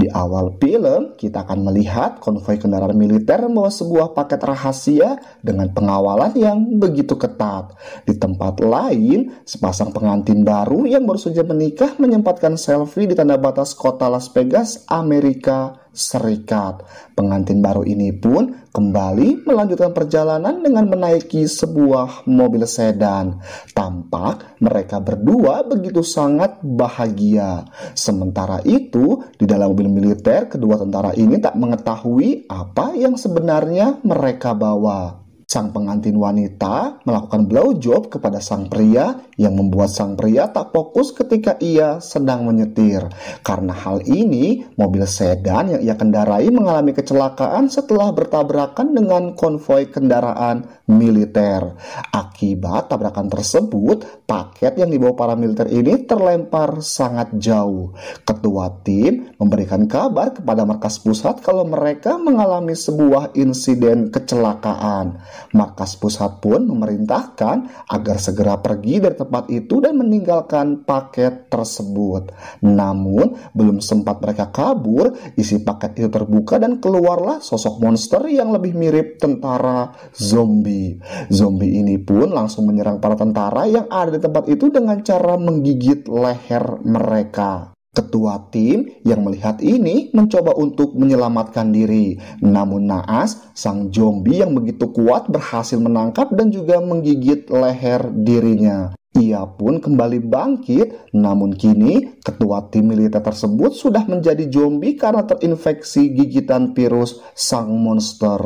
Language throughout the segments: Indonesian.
Di awal film, kita akan melihat konvoi kendaraan militer membawa sebuah paket rahasia dengan pengawalan yang begitu ketat. Di tempat lain, sepasang pengantin baru yang baru saja menikah menyempatkan selfie di tanda batas kota Las Vegas, Amerika Serikat. Pengantin baru ini pun kembali melanjutkan perjalanan dengan menaiki sebuah mobil sedan. Tampak mereka berdua begitu sangat bahagia. Sementara itu, di dalam mobil militer, kedua tentara ini tak mengetahui apa yang sebenarnya mereka bawa sang pengantin wanita melakukan blowjob kepada sang pria yang membuat sang pria tak fokus ketika ia sedang menyetir. Karena hal ini, mobil sedan yang ia kendarai mengalami kecelakaan setelah bertabrakan dengan konvoi kendaraan militer. Akibat tabrakan tersebut, paket yang dibawa para militer ini terlempar sangat jauh. Ketua tim memberikan kabar kepada markas pusat kalau mereka mengalami sebuah insiden kecelakaan. Maka pusat pun memerintahkan agar segera pergi dari tempat itu dan meninggalkan paket tersebut. Namun, belum sempat mereka kabur, isi paket itu terbuka dan keluarlah sosok monster yang lebih mirip tentara zombie. Zombie ini pun langsung menyerang para tentara yang ada di tempat itu dengan cara menggigit leher mereka. Ketua tim yang melihat ini mencoba untuk menyelamatkan diri. Namun naas, sang zombie yang begitu kuat berhasil menangkap dan juga menggigit leher dirinya. Ia pun kembali bangkit, namun kini ketua tim militer tersebut sudah menjadi zombie karena terinfeksi gigitan virus sang monster.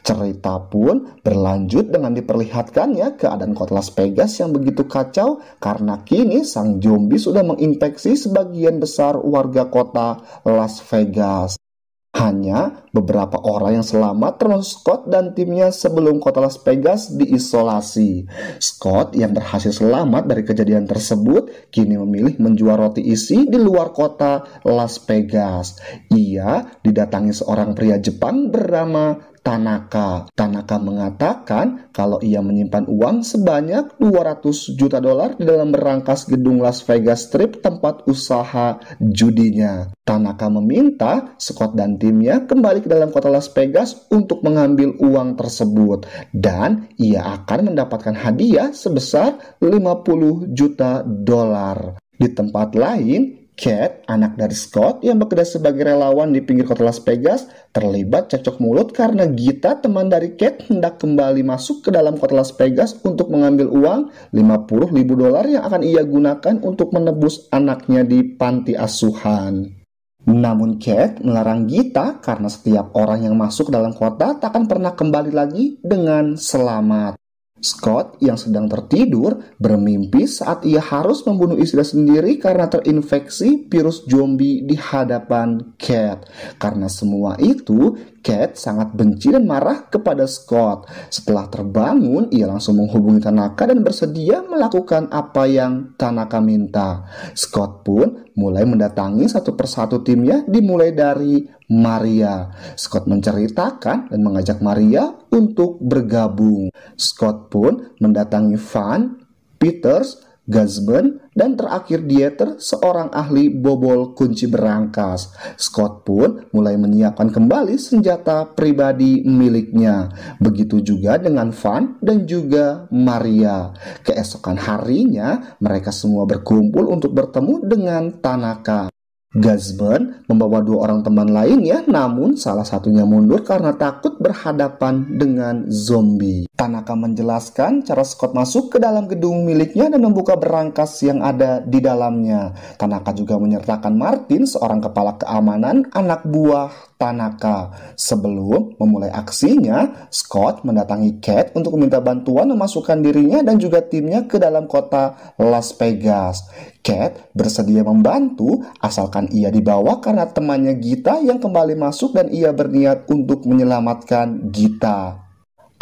Cerita pun berlanjut dengan diperlihatkannya keadaan kota Las Vegas yang begitu kacau karena kini sang zombie sudah menginfeksi sebagian besar warga kota Las Vegas. Hanya beberapa orang yang selamat termasuk Scott dan timnya sebelum kota Las Vegas diisolasi. Scott yang berhasil selamat dari kejadian tersebut kini memilih menjual roti isi di luar kota Las Vegas. Ia didatangi seorang pria Jepang bernama Tanaka. Tanaka mengatakan kalau ia menyimpan uang sebanyak 200 juta dolar di dalam merangkas gedung Las Vegas Strip tempat usaha judinya. Tanaka meminta Scott dan timnya kembali ke dalam kota Las Vegas untuk mengambil uang tersebut dan ia akan mendapatkan hadiah sebesar 50 juta dolar. Di tempat lain, Cat, anak dari Scott yang bekerja sebagai relawan di pinggir kota Las Vegas, terlibat cekcok mulut karena Gita, teman dari Cat, hendak kembali masuk ke dalam kota Las Vegas untuk mengambil uang 50 ribu dolar yang akan ia gunakan untuk menebus anaknya di panti asuhan. Namun Cat melarang Gita karena setiap orang yang masuk dalam kota tak akan pernah kembali lagi dengan selamat. Scott yang sedang tertidur bermimpi saat ia harus membunuh istri sendiri karena terinfeksi virus zombie di hadapan Cat. Karena semua itu, Cat sangat benci dan marah kepada Scott. Setelah terbangun, ia langsung menghubungi Tanaka dan bersedia melakukan apa yang Tanaka minta. Scott pun mulai mendatangi satu persatu timnya dimulai dari Maria. Scott menceritakan dan mengajak Maria untuk bergabung. Scott pun mendatangi Van, Peters, Gazman, dan terakhir Dieter, seorang ahli bobol kunci berangkas. Scott pun mulai menyiapkan kembali senjata pribadi miliknya. Begitu juga dengan Van dan juga Maria. Keesokan harinya, mereka semua berkumpul untuk bertemu dengan Tanaka. Gazban membawa dua orang teman lainnya, namun salah satunya mundur karena takut berhadapan dengan zombie. Tanaka menjelaskan cara Scott masuk ke dalam gedung miliknya dan membuka berangkas yang ada di dalamnya. Tanaka juga menyertakan Martin, seorang kepala keamanan, anak buah Tanaka. Sebelum memulai aksinya, Scott mendatangi Cat untuk meminta bantuan memasukkan dirinya dan juga timnya ke dalam kota Las Vegas. Cat bersedia membantu asalkan ia dibawa karena temannya Gita yang kembali masuk dan ia berniat untuk menyelamatkan Gita.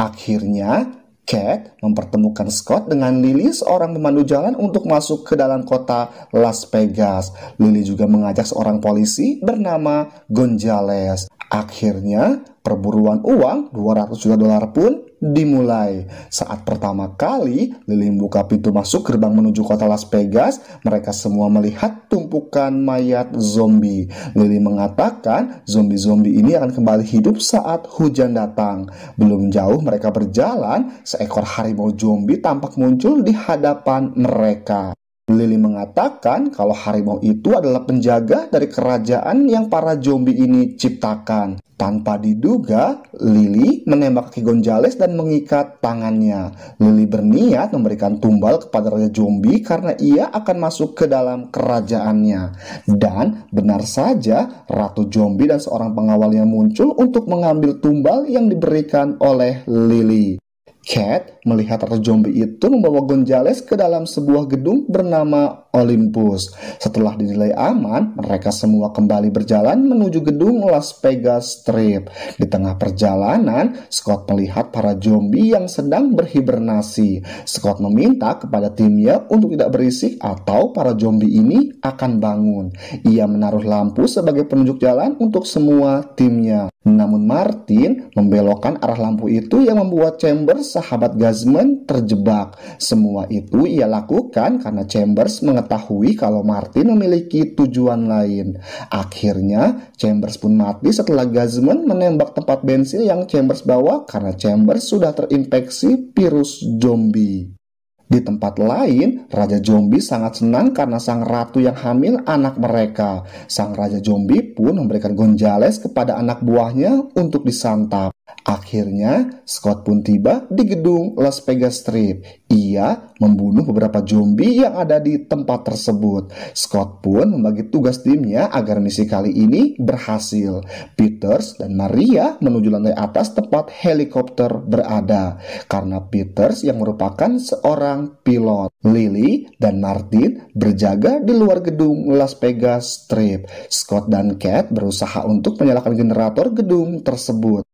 Akhirnya, Cat mempertemukan Scott dengan Lily seorang pemandu jalan untuk masuk ke dalam kota Las Vegas. Lily juga mengajak seorang polisi bernama Gonzales. Akhirnya, perburuan uang 200 juta dolar pun dimulai. Saat pertama kali Lily membuka pintu masuk gerbang menuju kota Las Vegas, mereka semua melihat tumpukan mayat zombie. Lily mengatakan zombie-zombie ini akan kembali hidup saat hujan datang. Belum jauh mereka berjalan, seekor harimau zombie tampak muncul di hadapan mereka. Lily mengatakan kalau harimau itu adalah penjaga dari kerajaan yang para zombie ini ciptakan. Tanpa diduga, Lily menembak kaki Gonzales dan mengikat tangannya. Lily berniat memberikan tumbal kepada Raja Zombie karena ia akan masuk ke dalam kerajaannya. Dan benar saja, Ratu Zombie dan seorang pengawalnya muncul untuk mengambil tumbal yang diberikan oleh Lily. Cat melihat Ratu Zombie itu membawa Gonzales ke dalam sebuah gedung bernama Olympus. Setelah dinilai aman, mereka semua kembali berjalan menuju gedung Las Vegas Strip. Di tengah perjalanan, Scott melihat para zombie yang sedang berhibernasi. Scott meminta kepada timnya untuk tidak berisik atau para zombie ini akan bangun. Ia menaruh lampu sebagai penunjuk jalan untuk semua timnya. Namun Martin membelokkan arah lampu itu yang membuat Chambers sahabat Gazman terjebak. Semua itu ia lakukan karena Chambers mengetahui kalau Martin memiliki tujuan lain. Akhirnya Chambers pun mati setelah Gazman menembak tempat bensin yang Chambers bawa karena Chambers sudah terinfeksi virus zombie. Di tempat lain, Raja Jombi sangat senang karena sang ratu yang hamil anak mereka. Sang Raja Jombi pun memberikan gonjales kepada anak buahnya untuk disantap. Akhirnya, Scott pun tiba di gedung Las Vegas Strip. Ia membunuh beberapa zombie yang ada di tempat tersebut. Scott pun membagi tugas timnya agar misi kali ini berhasil. Peters dan Maria menuju lantai atas tempat helikopter berada. Karena Peters yang merupakan seorang pilot. Lily dan Martin berjaga di luar gedung Las Vegas Strip. Scott dan Cat berusaha untuk menyalakan generator gedung tersebut.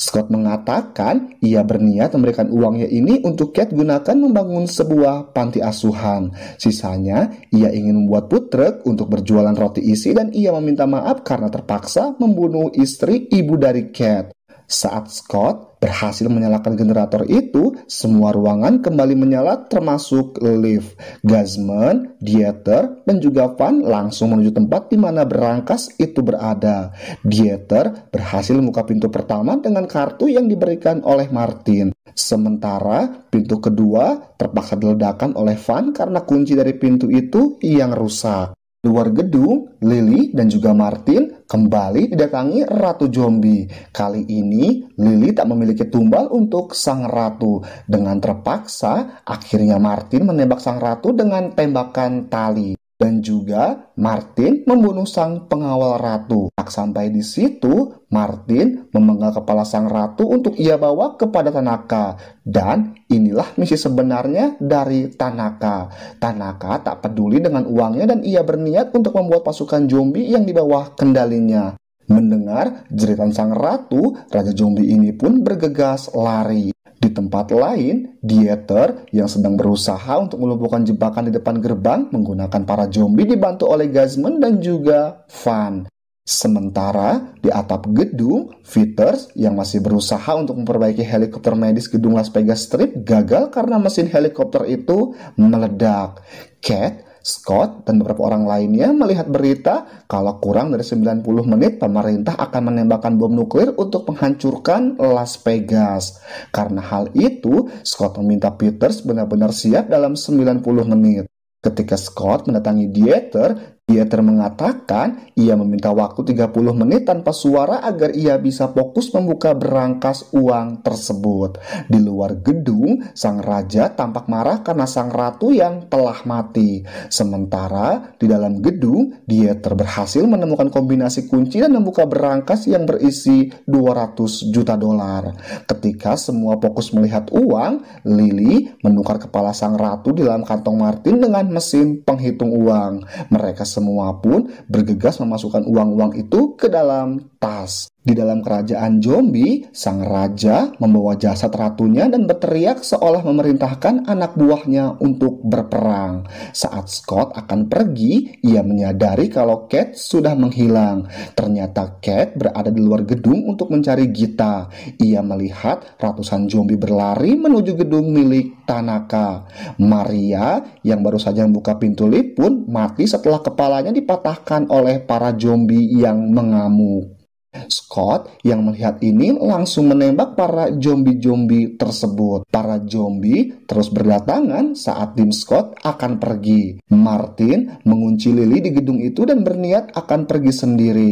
Scott mengatakan ia berniat memberikan uangnya ini untuk Kate gunakan membangun sebuah panti asuhan. Sisanya, ia ingin membuat food untuk berjualan roti isi dan ia meminta maaf karena terpaksa membunuh istri ibu dari Kate. Saat Scott berhasil menyalakan generator itu, semua ruangan kembali menyala termasuk lift. gasman, Dieter, dan juga Van langsung menuju tempat di mana berangkas itu berada. Dieter berhasil membuka pintu pertama dengan kartu yang diberikan oleh Martin. Sementara pintu kedua terpaksa diledakan oleh Van karena kunci dari pintu itu yang rusak luar gedung, Lily dan juga Martin kembali didatangi Ratu Zombie. Kali ini, Lily tak memiliki tumbal untuk sang ratu. Dengan terpaksa, akhirnya Martin menembak sang ratu dengan tembakan tali dan juga Martin membunuh sang pengawal ratu. Tak sampai di situ, Martin memenggal kepala sang ratu untuk ia bawa kepada Tanaka. Dan inilah misi sebenarnya dari Tanaka. Tanaka tak peduli dengan uangnya dan ia berniat untuk membuat pasukan zombie yang di bawah kendalinya. Mendengar jeritan sang ratu, Raja Zombie ini pun bergegas lari. Di tempat lain, Dieter yang sedang berusaha untuk melumpuhkan jebakan di depan gerbang menggunakan para zombie dibantu oleh Gazman dan juga Van. Sementara di atap gedung, Peters yang masih berusaha untuk memperbaiki helikopter medis gedung Las Vegas Strip gagal karena mesin helikopter itu meledak. Cat Scott dan beberapa orang lainnya melihat berita kalau kurang dari 90 menit pemerintah akan menembakkan bom nuklir untuk menghancurkan Las Vegas. Karena hal itu, Scott meminta Peters benar-benar siap dalam 90 menit. Ketika Scott mendatangi Dieter, ia mengatakan ia meminta waktu 30 menit tanpa suara agar ia bisa fokus membuka berangkas uang tersebut. Di luar gedung, sang raja tampak marah karena sang ratu yang telah mati. Sementara di dalam gedung, dia terberhasil menemukan kombinasi kunci dan membuka berangkas yang berisi 200 juta dolar. Ketika semua fokus melihat uang, Lily menukar kepala sang ratu di dalam kantong Martin dengan mesin penghitung uang. Mereka semua pun bergegas memasukkan uang-uang itu ke dalam tas. Di dalam kerajaan Jombi, sang raja membawa jasad ratunya dan berteriak seolah memerintahkan anak buahnya untuk berperang. Saat Scott akan pergi, ia menyadari kalau Kate sudah menghilang. Ternyata Kate berada di luar gedung untuk mencari Gita. Ia melihat ratusan zombie berlari menuju gedung milik Tanaka. Maria yang baru saja membuka pintu lift pun mati setelah kepalanya dipatahkan oleh para zombie yang mengamuk. Scott yang melihat ini langsung menembak para zombie-zombie tersebut. Para zombie terus berdatangan saat tim Scott akan pergi. Martin mengunci Lily di gedung itu dan berniat akan pergi sendiri.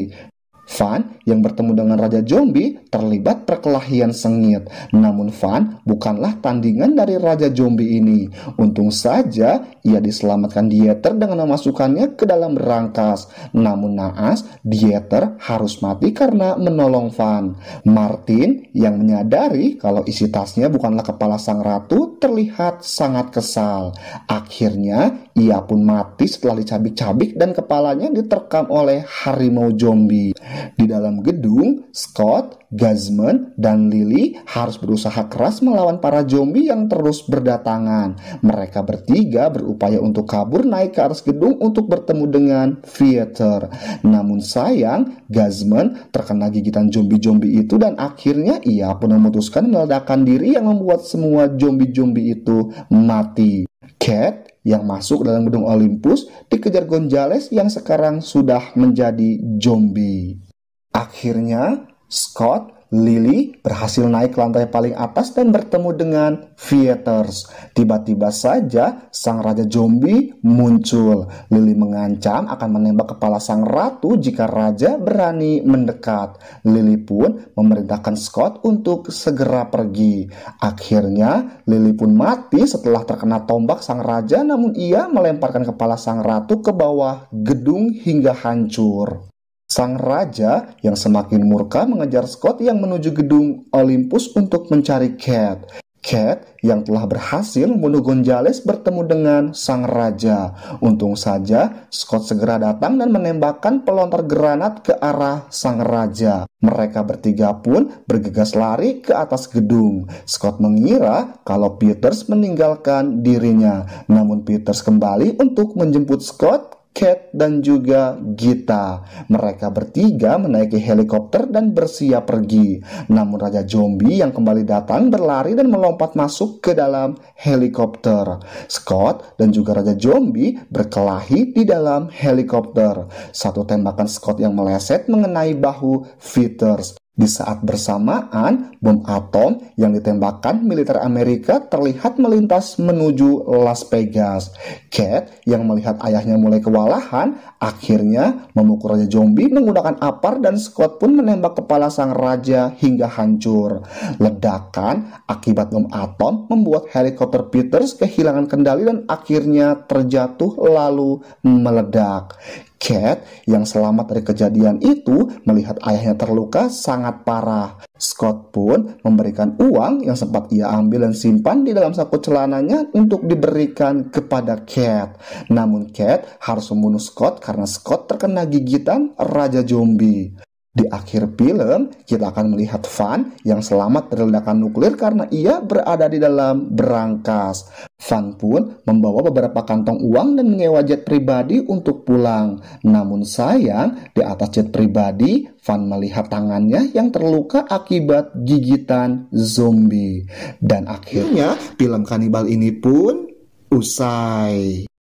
Van yang bertemu dengan Raja Zombie terlibat perkelahian sengit. Namun Van bukanlah tandingan dari Raja Zombie ini. Untung saja ia diselamatkan Dieter dengan memasukkannya ke dalam rangkas. Namun naas Dieter harus mati karena menolong Van. Martin yang menyadari kalau isi tasnya bukanlah kepala sang ratu terlihat sangat kesal. Akhirnya ia pun mati setelah dicabik-cabik dan kepalanya diterkam oleh harimau zombie. Di dalam gedung, Scott, Gazman, dan Lily harus berusaha keras melawan para zombie yang terus berdatangan. Mereka bertiga berupaya untuk kabur naik ke atas gedung untuk bertemu dengan Theater. Namun sayang, Gazman terkena gigitan zombie-zombie itu dan akhirnya ia pun memutuskan meledakkan diri yang membuat semua zombie-zombie itu mati. Cat yang masuk dalam gedung Olympus dikejar Gonzales yang sekarang sudah menjadi zombie. Akhirnya, Scott Lily berhasil naik ke lantai paling atas dan bertemu dengan Vieters. Tiba-tiba saja sang raja zombie muncul. Lily mengancam akan menembak kepala sang ratu jika raja berani mendekat. Lily pun memerintahkan Scott untuk segera pergi. Akhirnya Lily pun mati setelah terkena tombak sang raja namun ia melemparkan kepala sang ratu ke bawah gedung hingga hancur. Sang raja yang semakin murka mengejar Scott yang menuju gedung Olympus untuk mencari Cat. Cat yang telah berhasil membunuh Gonzales bertemu dengan sang raja. Untung saja Scott segera datang dan menembakkan pelontar granat ke arah sang raja. Mereka bertiga pun bergegas lari ke atas gedung. Scott mengira kalau Peters meninggalkan dirinya. Namun Peters kembali untuk menjemput Scott Kate dan juga Gita. Mereka bertiga menaiki helikopter dan bersiap pergi. Namun Raja Zombie yang kembali datang berlari dan melompat masuk ke dalam helikopter. Scott dan juga Raja Zombie berkelahi di dalam helikopter. Satu tembakan Scott yang meleset mengenai bahu Fitters. Di saat bersamaan, bom atom yang ditembakkan militer Amerika terlihat melintas menuju Las Vegas. Cat yang melihat ayahnya mulai kewalahan, akhirnya memukul Raja Zombie menggunakan apar dan Scott pun menembak kepala sang raja hingga hancur. Ledakan akibat bom atom membuat helikopter Peters kehilangan kendali dan akhirnya terjatuh lalu meledak. Cat yang selamat dari kejadian itu melihat ayahnya terluka sangat parah. Scott pun memberikan uang yang sempat ia ambil dan simpan di dalam saku celananya untuk diberikan kepada Cat. Namun Cat harus membunuh Scott karena Scott terkena gigitan Raja Zombie. Di akhir film, kita akan melihat Van yang selamat dari ledakan nuklir karena ia berada di dalam berangkas. Van pun membawa beberapa kantong uang dan menyewa jet pribadi untuk pulang. Namun sayang, di atas jet pribadi, Van melihat tangannya yang terluka akibat gigitan zombie. Dan akhirnya, film kanibal ini pun usai.